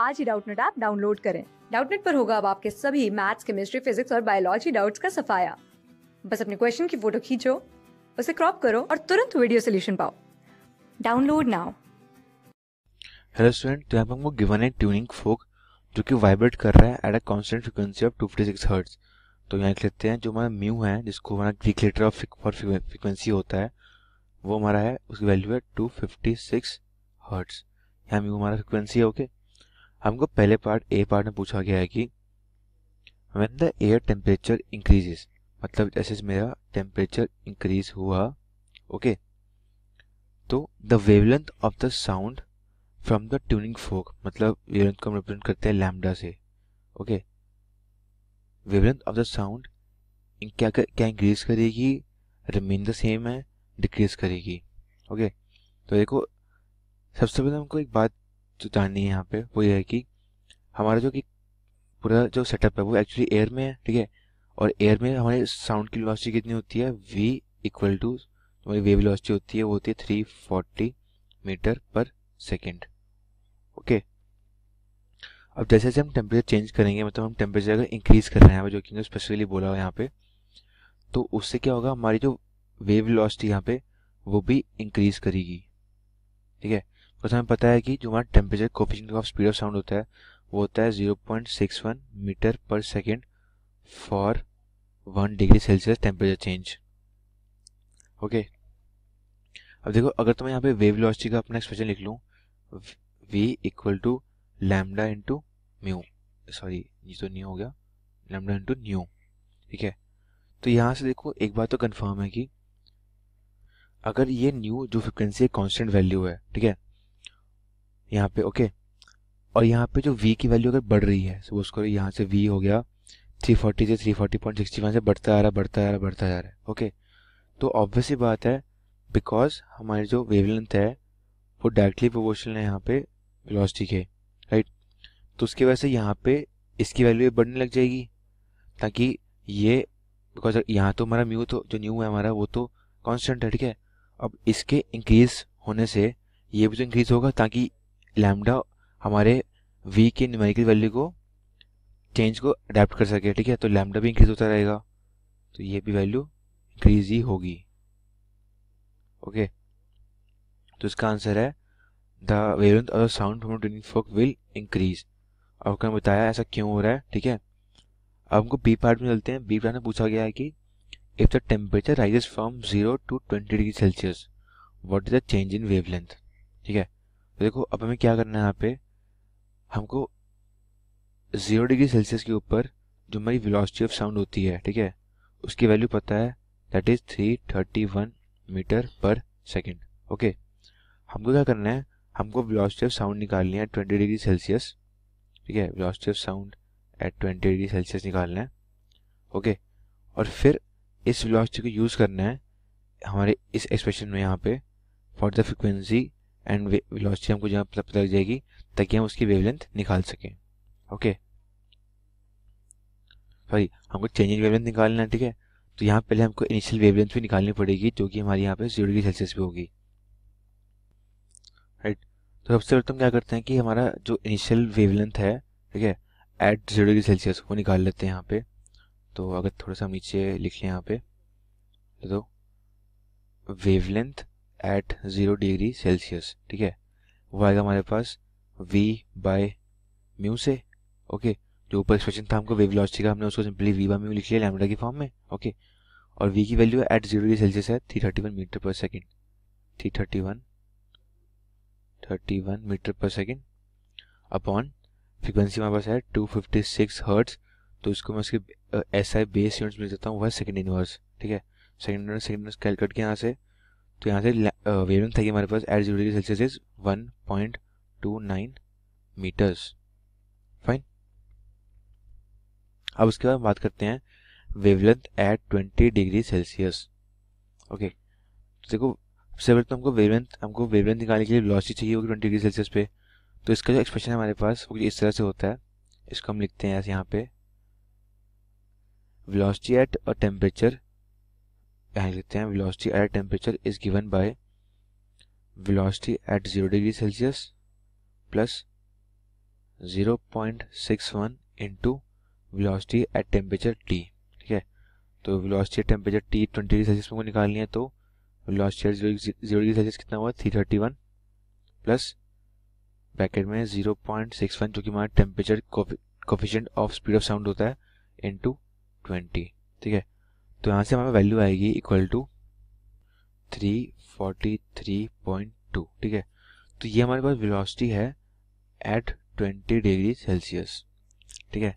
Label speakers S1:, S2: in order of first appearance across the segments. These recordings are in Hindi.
S1: आज ही डाउटनेट ऐप डाउनलोड करें डाउटनेट पर होगा अब आपके सभी मैथ्स केमिस्ट्री फिजिक्स और बायोलॉजी डाउट्स का सफाया बस अपने क्वेश्चन की फोटो खींचो उसे क्रॉप करो और तुरंत वीडियो सोल्यूशन पाओ डाउनलोड नाउ हेलो स्टूडेंट तो यहाँ पर हमको गिवन है ट्यूनिंग फोक जो कि वाइब्रेट कर रहा है at a constant frequency of 256 hertz तो यहाँ लिख लेते हैं जो हमारा म्यू है जिसको हमारा Greek letter of for frequency होता है वो हमारा है उसकी वैल्यू है 256 हर्ट्स यहाँ म्यू हमारा फ्रिक्वेंसी है ओके okay? हमको पहले पार्ट ए पार्ट में पूछा गया है कि when the air temperature increases मतलब जैसे मेरा टेम्परेचर इंक्रीज हुआ ओके तो the wavelength of the sound from the tuning fork मतलब वेवलेंथ को हम रिप्रेजेंट करते हैं लैमडा से okay wavelength of the sound क्या क्या इंक्रीज करेगी रिमेन द सेम है डिक्रीज करेगी ओके तो देखो सबसे पहले हमको एक बात जो तो जाननी है यहाँ पे वो ये है कि हमारा जो कि पूरा जो सेटअप है वो एक्चुअली एयर में है ठीक है और एयर में हमारे साउंड की वेलोसिटी कितनी होती है वी इक्वल टू हमारी वेव वेलोसिटी होती है वो होती है three forty metre per second okay अब जैसे जैसे हम टेम्परेचर चेंज करेंगे मतलब हम टेम्परेचर अगर इंक्रीज कर रहे हैं जो कि स्पेशली बोला हुआ यहाँ पे तो उससे क्या होगा हमारी जो वेव लॉसिटी यहाँ पे वो भी इंक्रीज करेगी ठीक है तो हमें पता है कि जो हमारा temperature coefficient of speed of sound होता है वो होता है one metre per second for one degree Celsius temperature change okay अब देखो अगर तो मैं यहाँ पे वेव लॉसिटी का अपना एक्सप्रेशन लिख लूँ v equal to lambda into mu sorry ये तो न्यू हो गया लैमडा इंटू न्यू ठीक है तो यहाँ से देखो एक बात तो कंफर्म है कि अगर ये न्यू जो फ्रिक्वेंसी है कॉन्स्टेंट वैल्यू है ठीक है यहाँ पे ओके और यहाँ पे जो वी की वैल्यू अगर बढ़ रही है सपोज करो यहाँ से वी हो गया 340 से 340.61 से बढ़ता जा रहा है बढ़ता जा रहा है बढ़ता जा रहा है ओके तो ही बात है बिकॉज हमारी जो वेवलेंथ है वो डायरेक्टली प्रोपोर्शनल है यहाँ पे वेलोसिटी के राइट तो उसकी वजह से यहाँ पे इसकी वैल्यू बढ़ने लग जाएगी ताकि ये बिकॉज यहाँ तो हमारा म्यू तो जो न्यू है हमारा वो तो कॉन्स्टेंट है ठीक है अब इसके इंक्रीज होने से ये भी तो इंक्रीज होगा ताकि लैमडा हमारे वी के न्यूमेरिकल वैल्यू को चेंज को अडेप्ट कर सके ठीक है तो लैमडा भी इंक्रीज होता रहेगा तो ये भी वैल्यू इंक्रीज ही होगी ओके तो इसका आंसर है the wavelength of the sound from tuning fork will increase आपको हमें बताया ऐसा क्यों हो रहा है ठीक है अब हमको बी पार्ट में चलते हैं बी पार्ट में पूछा गया है कि if the temperature rises from zero to twenty degree Celsius what is the change in wavelength ठीक है तो देखो अब हमें क्या करना है यहाँ पे हमको ज़ीरो डिग्री सेल्सियस के ऊपर जो हमारी वेलोसिटी ऑफ साउंड होती है ठीक है उसकी वैल्यू पता है that is three thirty one metre per second okay हमको क्या करना है हमको वेलोसिटी ऑफ साउंड निकालनी है ट्वेंटी डिग्री सेल्सियस ठीक है velocity of sound at twenty degree Celsius निकालना है ओके और फिर इस वेलोसिटी को यूज़ करना है हमारे इस एक्सप्रेशन में यहाँ पे for the frequency and velocity हमको जहाँ पता लग जाएगी ताकि हम उसकी वेवलेंथ निकाल सकें ओके सॉरी हमको चेंज इन वेवलेंथ निकालना है ठीक है तो यहाँ पहले हमको इनिशियल वेवलेंथ भी निकालनी पड़ेगी जो कि हमारे यहाँ पे जीरो डिग्री सेल्सियस भी होगी राइट तो सबसे पहले तो हम क्या करते हैं कि हमारा जो इनिशियल वेवलेंथ है ठीक है एट जीरो डिग्री सेल्सियस वो निकाल लेते हैं यहाँ पे तो अगर थोड़ा सा नीचे लिख लें यहाँ पे तो wavelength at zero degree Celsius ठीक है वो आएगा हमारे पास v बाय म्यू से ओके जो ऊपर एक्सप्रेशन था हमको वेव वेवलॉसिटी का हमने उसको सिंपली v बाय म्यू लिख लिया लैम्डा की फॉर्म में ओके और v की value at zero degree Celsius है three thirty one metre per second three thirty one thirty one metre per second upon frequency हमारे पास है टू फिफ्टी सिक्स हर्ट्स तो इसको मैं उसके एस आई बेस यूनिट्स मिल देता हूँ वह सेकेंड इनवर्स ठीक है सेकेंड इनवर्स सेकेंड कैलकुलेट के यहाँ से तो यहाँ से वेवलेंथ आएगी हमारे पास at zero degree Celsius is one point two nine metres fine अब उसके बाद बात करते हैं wavelength at twenty degree Celsius okay देखो सबसे पहले तो हमको वेवलेंथ हमको वेवलेंथ निकालने के लिए वेलोसिटी चाहिए होगी ट्वेंटी डिग्री सेल्सियस पे तो इसका जो एक्सप्रेशन है हमारे पास वो इस तरह से होता है इसको हम लिखते हैं ऐसे यहाँ पे वेलोसिटी एट अ टेम्परेचर यहाँ लिखते हैं velocity at temperature is given by velocity at zero degree Celsius plus zero point six one into velocity at temperature T ठीक है तो velocity at temperature T twenty degree Celsius में निकालनी है तो velocity at zero degree Celsius कितना हुआ three thirty one plus bracket में जीरो पॉइंट सिक्स वन जो कि हमारा temperature coefficient of speed of sound होता है इंटू ट्वेंटी ठीक है तो यहाँ से हमारे वैल्यू आएगी equal to three forty three point two ठीक है तो ये हमारे पास वेलोसिटी है एट ट्वेंटी डिग्री सेल्सियस ठीक है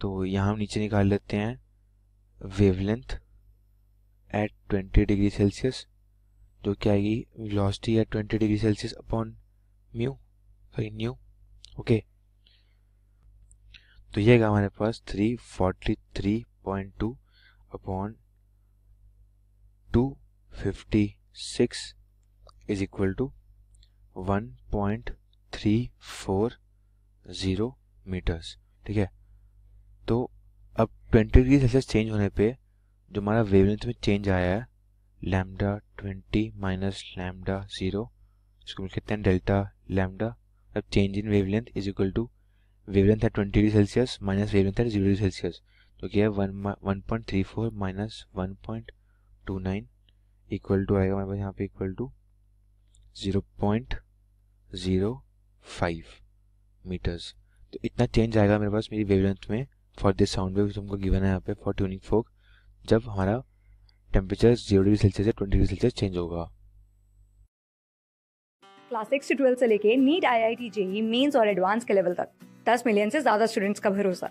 S1: तो यहाँ हम नीचे निकाल लेते हैं wavelength at twenty degree Celsius जो क्या आएगी velocity at twenty degree Celsius upon mu sorry nu okay तो ये आएगा हमारे पास three forty three point two upon two fifty six is equal to one point three four zero metres ठीक है तो अब ट्वेंटी डिग्री सेल्सियस चेंज होने पे जो हमारा वेवलेंथ में चेंज आया है lambda twenty minus lambda zero इसको कहते हैं डेल्टा लैमडा अब change in wavelength is equal to wavelength है twenty degree Celsius minus wavelength है जीरो डिग्री सेल्सियस तो क्या one one point three four minus one point two nine equal to आएगा हमारे पास यहाँ पे equal to zero point zero five metres तो इतना चेंज आएगा मेरे पास मेरी वेवलेंथ में फॉर दिस साउंड वेव हमको गिवन है यहाँ पे फॉर ट्यूनिंग फोक जब हमारा टेम्परेचर जीरो डिग्री सेल्सियस से ट्वेंटी डिग्री सेल्सियस चेंज होगा क्लास सिक्स से ट्वेल्थ से लेके NEET I I T JEE mains और एडवांस के लेवल तक दस मिलियन से ज़्यादा स्टूडेंट्स का भरोसा